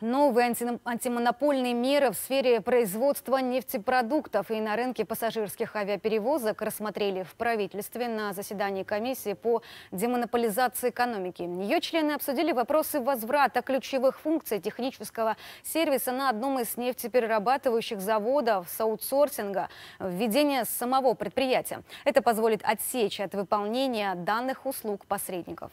Новые антимонопольные меры в сфере производства нефтепродуктов и на рынке пассажирских авиаперевозок рассмотрели в правительстве на заседании комиссии по демонополизации экономики. Ее члены обсудили вопросы возврата ключевых функций технического сервиса на одном из нефтеперерабатывающих заводов с аутсорсинга, введение самого предприятия. Это позволит отсечь от выполнения данных услуг посредников.